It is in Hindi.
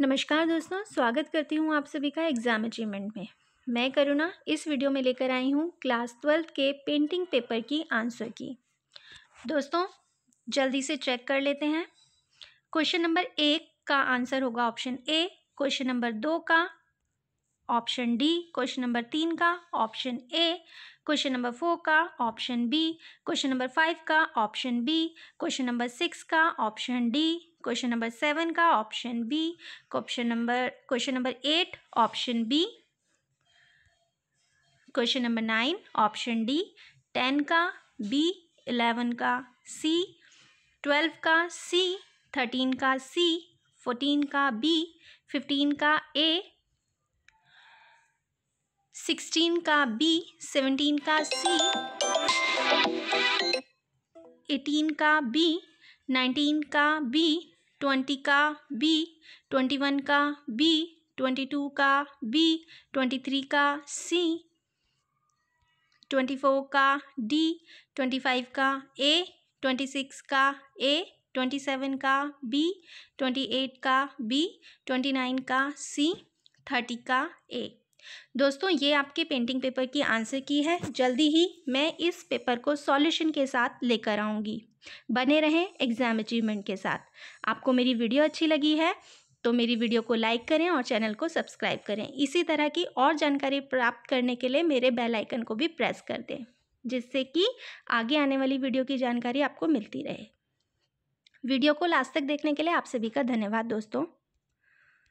नमस्कार दोस्तों स्वागत करती हूँ आप सभी का एग्ज़ाम अचीवमेंट में मैं करुणा इस वीडियो में लेकर आई हूँ क्लास ट्वेल्थ के पेंटिंग पेपर की आंसर की दोस्तों जल्दी से चेक कर लेते हैं क्वेश्चन नंबर एक का आंसर होगा ऑप्शन ए क्वेश्चन नंबर दो का ऑप्शन डी क्वेश्चन नंबर तीन का option A question number four का option B question number five का option B question number six का option D question number seven का option B question number question number eight option B question number nine option D ten का बी इलेवन का सी ट्वेल्व का सी थर्टीन का सी फोर्टीन का बी फिफ्टीन का ए सिक्सटीन का बी सेवनटीन का सी एटीन का बी नाइनटीन का बी ट्वेंटी का बी ट्वेंटी वन का बी ट्वेंटी टू का बी ट्वेंटी थ्री का सी ट्वेंटी फोर का डी ट्वेंटी फाइव का ए ट्वेंटी सिक्स का ए ट्वेंटी सेवन का बी ट्वेंटी एट का बी ट्वेंटी नाइन का सी थर्टी का ए दोस्तों ये आपके पेंटिंग पेपर की आंसर की है जल्दी ही मैं इस पेपर को सॉल्यूशन के साथ लेकर आऊँगी बने रहें एग्ज़ाम अचीवमेंट के साथ आपको मेरी वीडियो अच्छी लगी है तो मेरी वीडियो को लाइक करें और चैनल को सब्सक्राइब करें इसी तरह की और जानकारी प्राप्त करने के लिए मेरे बेल आइकन को भी प्रेस कर दें जिससे कि आगे आने वाली वीडियो की जानकारी आपको मिलती रहे वीडियो को लास्ट तक देखने के लिए आप सभी का धन्यवाद दोस्तों